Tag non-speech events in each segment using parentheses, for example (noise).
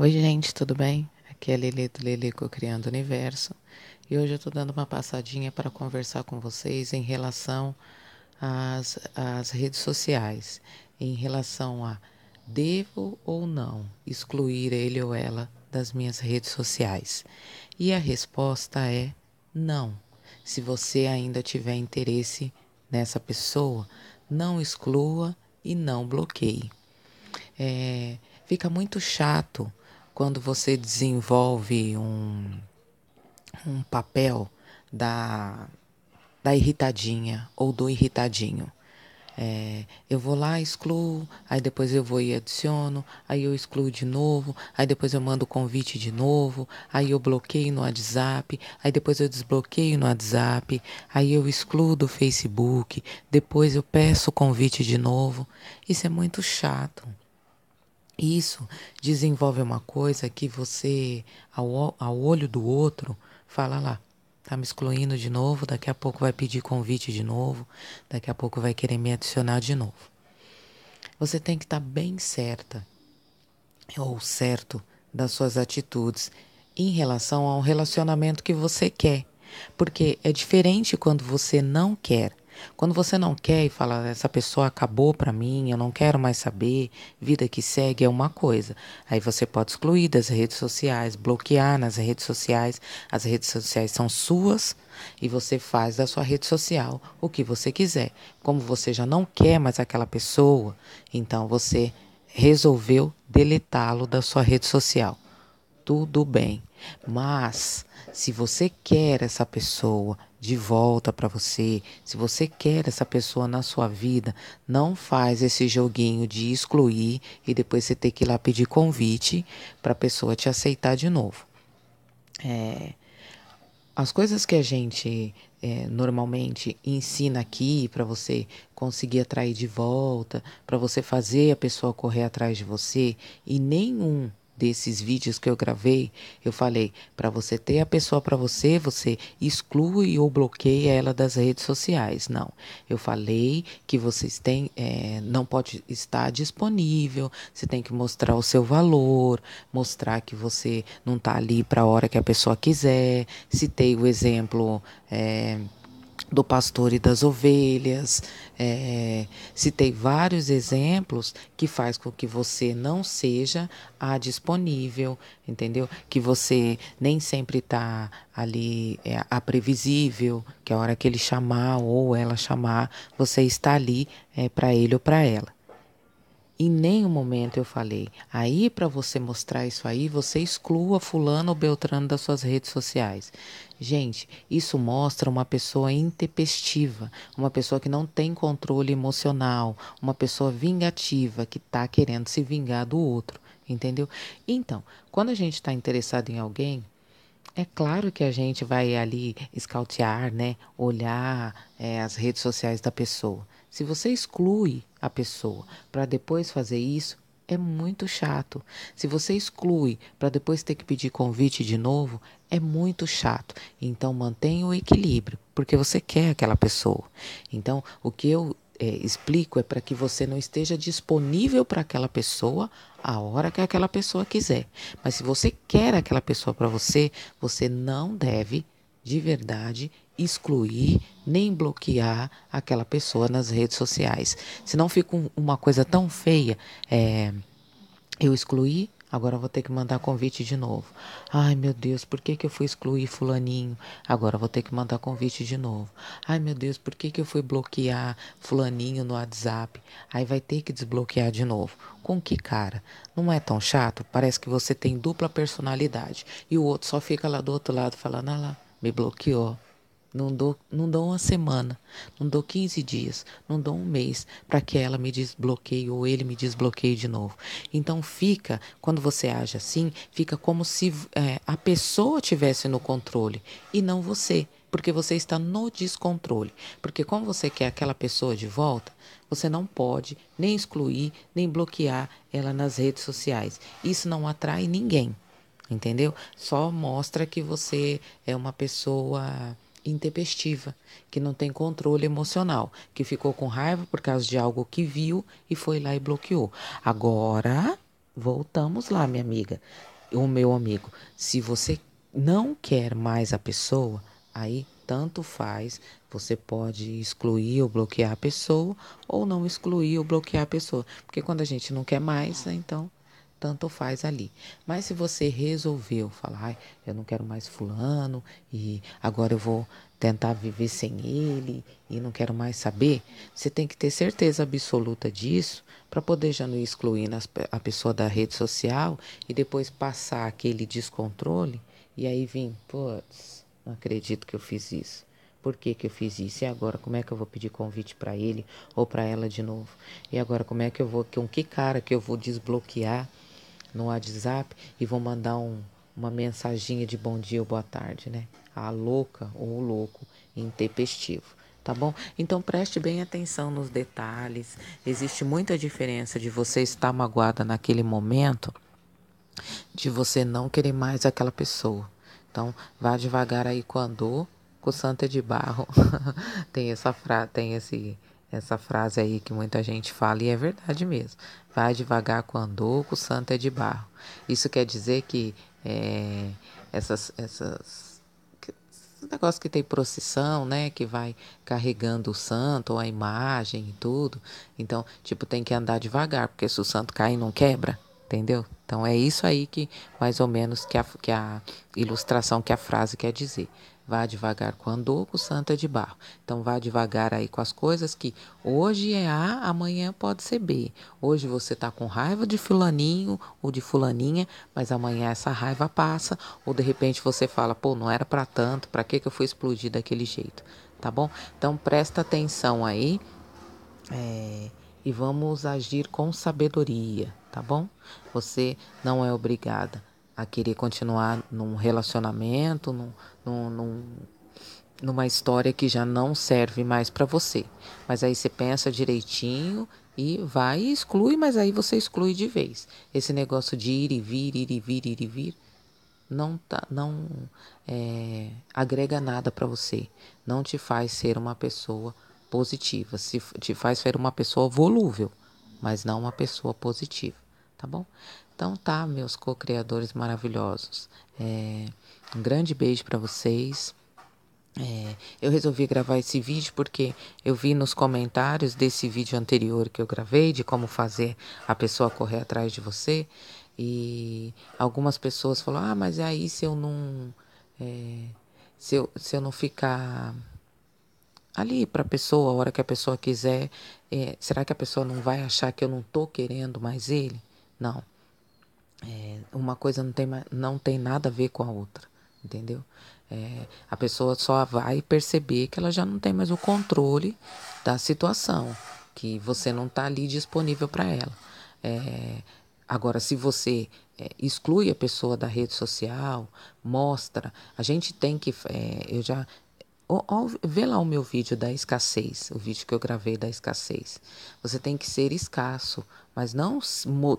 Oi, gente, tudo bem? Aqui é Lili do Lilico Criando Universo e hoje eu estou dando uma passadinha para conversar com vocês em relação às, às redes sociais, em relação a devo ou não excluir ele ou ela das minhas redes sociais. E a resposta é não. Se você ainda tiver interesse nessa pessoa, não exclua e não bloqueie. É, fica muito chato quando você desenvolve um, um papel da, da irritadinha ou do irritadinho. É, eu vou lá, excluo, aí depois eu vou e adiciono, aí eu excluo de novo, aí depois eu mando o convite de novo, aí eu bloqueio no WhatsApp, aí depois eu desbloqueio no WhatsApp, aí eu excluo do Facebook, depois eu peço o convite de novo. Isso é muito chato. Isso desenvolve uma coisa que você, ao, ao olho do outro, fala lá, tá me excluindo de novo, daqui a pouco vai pedir convite de novo, daqui a pouco vai querer me adicionar de novo. Você tem que estar tá bem certa ou certo das suas atitudes em relação ao relacionamento que você quer. Porque é diferente quando você não quer quando você não quer e fala, essa pessoa acabou para mim, eu não quero mais saber, vida que segue é uma coisa. Aí você pode excluir das redes sociais, bloquear nas redes sociais. As redes sociais são suas e você faz da sua rede social o que você quiser. Como você já não quer mais aquela pessoa, então você resolveu deletá-lo da sua rede social tudo bem. Mas se você quer essa pessoa de volta para você, se você quer essa pessoa na sua vida, não faz esse joguinho de excluir e depois você ter que ir lá pedir convite para a pessoa te aceitar de novo. É, as coisas que a gente é, normalmente ensina aqui para você conseguir atrair de volta, para você fazer a pessoa correr atrás de você, e nenhum desses vídeos que eu gravei, eu falei, para você ter a pessoa para você, você exclui ou bloqueia ela das redes sociais. Não, eu falei que vocês têm, é, não pode estar disponível, você tem que mostrar o seu valor, mostrar que você não está ali para a hora que a pessoa quiser. Citei o exemplo. É, do pastor e das ovelhas. É, citei vários exemplos que faz com que você não seja a disponível, entendeu? Que você nem sempre está ali é, a previsível, que a hora que ele chamar ou ela chamar, você está ali é, para ele ou para ela. Em nenhum momento eu falei, aí para você mostrar isso aí, você exclua fulano ou beltrano das suas redes sociais. Gente, isso mostra uma pessoa intempestiva, uma pessoa que não tem controle emocional, uma pessoa vingativa que está querendo se vingar do outro, entendeu? Então, quando a gente está interessado em alguém, é claro que a gente vai ali escautear, né? olhar é, as redes sociais da pessoa. Se você exclui a pessoa para depois fazer isso, é muito chato. Se você exclui para depois ter que pedir convite de novo, é muito chato. Então mantenha o equilíbrio, porque você quer aquela pessoa. Então, o que eu é, explico é para que você não esteja disponível para aquela pessoa a hora que aquela pessoa quiser. Mas se você quer aquela pessoa para você, você não deve de verdade excluir nem bloquear aquela pessoa nas redes sociais. Senão fica um, uma coisa tão feia. É, eu excluí Agora vou ter que mandar convite de novo. Ai, meu Deus, por que, que eu fui excluir fulaninho? Agora vou ter que mandar convite de novo. Ai, meu Deus, por que, que eu fui bloquear fulaninho no WhatsApp? Aí vai ter que desbloquear de novo. Com que cara? Não é tão chato? Parece que você tem dupla personalidade e o outro só fica lá do outro lado falando, ah lá, me bloqueou. Não dou, não dou uma semana, não dou 15 dias, não dou um mês para que ela me desbloqueie ou ele me desbloqueie de novo. Então fica, quando você age assim, fica como se é, a pessoa tivesse no controle e não você, porque você está no descontrole. Porque como você quer aquela pessoa de volta, você não pode nem excluir, nem bloquear ela nas redes sociais. Isso não atrai ninguém, entendeu? Só mostra que você é uma pessoa intempestiva, que não tem controle emocional, que ficou com raiva por causa de algo que viu e foi lá e bloqueou. Agora, voltamos lá, minha amiga, o meu amigo. Se você não quer mais a pessoa, aí tanto faz, você pode excluir ou bloquear a pessoa ou não excluir ou bloquear a pessoa. Porque quando a gente não quer mais, né, então tanto faz ali. Mas se você resolveu falar, ah, eu não quero mais fulano e agora eu vou tentar viver sem ele e não quero mais saber, você tem que ter certeza absoluta disso para poder já não excluir a pessoa da rede social e depois passar aquele descontrole e aí vir, putz, não acredito que eu fiz isso. Por que, que eu fiz isso? E agora, como é que eu vou pedir convite para ele ou para ela de novo? E agora, como é que eu vou, com que cara que eu vou desbloquear no WhatsApp e vou mandar um, uma mensaginha de bom dia ou boa tarde, né? A louca ou o louco intempestivo tá bom? Então preste bem atenção nos detalhes. Existe muita diferença de você estar magoada naquele momento, de você não querer mais aquela pessoa. Então vá devagar aí com o com santa de barro. (laughs) tem essa frase, tem esse essa frase aí que muita gente fala e é verdade mesmo. Vai devagar com andou, o santo é de barro. Isso quer dizer que é, essas, essas negócio que tem procissão, né, que vai carregando o santo ou a imagem e tudo. Então, tipo, tem que andar devagar, porque se o santo cair não quebra, entendeu? Então é isso aí que mais ou menos que a, que a ilustração que a frase quer dizer. Vá devagar com andoco, santa é de barro. Então vá devagar aí com as coisas que hoje é A, amanhã pode ser B. Hoje você tá com raiva de fulaninho ou de fulaninha, mas amanhã essa raiva passa, ou de repente você fala, pô, não era para tanto, para que que eu fui explodir daquele jeito? Tá bom? Então presta atenção aí. É, e vamos agir com sabedoria, tá bom? Você não é obrigada a querer continuar num relacionamento, num, num, num numa história que já não serve mais para você. Mas aí você pensa direitinho e vai e exclui, mas aí você exclui de vez. Esse negócio de ir e vir, ir e vir, ir e vir, não, tá, não é, agrega nada para você. Não te faz ser uma pessoa positiva. Se, te faz ser uma pessoa volúvel, mas não uma pessoa positiva, tá bom? Então tá, meus co-criadores maravilhosos. É, um grande beijo para vocês. É, eu resolvi gravar esse vídeo porque eu vi nos comentários desse vídeo anterior que eu gravei de como fazer a pessoa correr atrás de você e algumas pessoas falaram ah mas aí se eu não é, se, eu, se eu não ficar ali para a pessoa a hora que a pessoa quiser é, será que a pessoa não vai achar que eu não tô querendo mais ele não é, uma coisa não tem, não tem nada a ver com a outra, entendeu? É, a pessoa só vai perceber que ela já não tem mais o controle da situação, que você não está ali disponível para ela. É, agora, se você é, exclui a pessoa da rede social, mostra, a gente tem que. É, eu já. Ó, ó, vê lá o meu vídeo da escassez, o vídeo que eu gravei da escassez. Você tem que ser escasso mas não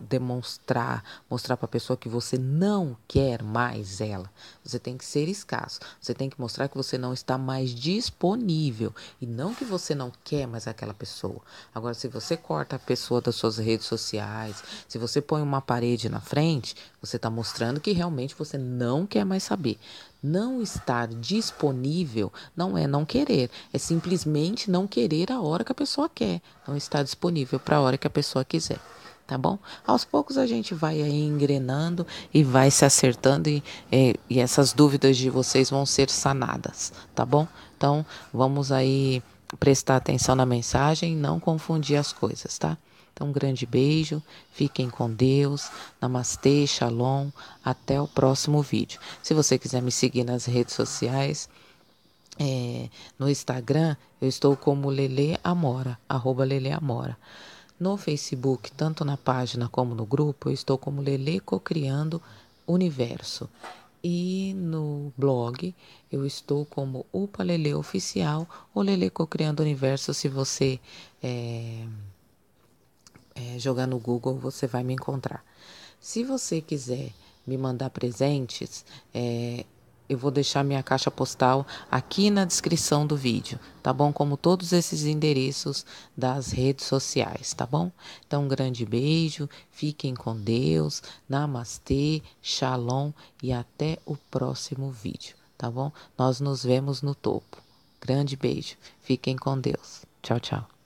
demonstrar, mostrar para a pessoa que você não quer mais ela. Você tem que ser escasso. Você tem que mostrar que você não está mais disponível e não que você não quer mais aquela pessoa. Agora, se você corta a pessoa das suas redes sociais, se você põe uma parede na frente, você está mostrando que realmente você não quer mais saber. Não estar disponível não é não querer, é simplesmente não querer a hora que a pessoa quer, não estar disponível para a hora que a pessoa quiser tá bom? Aos poucos a gente vai aí engrenando e vai se acertando e, e, e, essas dúvidas de vocês vão ser sanadas, tá bom? Então vamos aí prestar atenção na mensagem, não confundir as coisas, tá? Então um grande beijo, fiquem com Deus, Namastê, Shalom, até o próximo vídeo. Se você quiser me seguir nas redes sociais, é, no Instagram eu estou como Lele Amora, arroba Lele Amora. No Facebook, tanto na página como no grupo, eu estou como Leleco Criando Universo. E no blog, eu estou como Upa Lele Oficial ou Leleco Criando Universo. Se você é, é, jogar no Google, você vai me encontrar. Se você quiser me mandar presentes, é, eu vou deixar minha caixa postal aqui na descrição do vídeo, tá bom? Como todos esses endereços das redes sociais, tá bom? Então, um grande beijo, fiquem com Deus, namastê, shalom e até o próximo vídeo, tá bom? Nós nos vemos no topo. Grande beijo, fiquem com Deus. Tchau, tchau.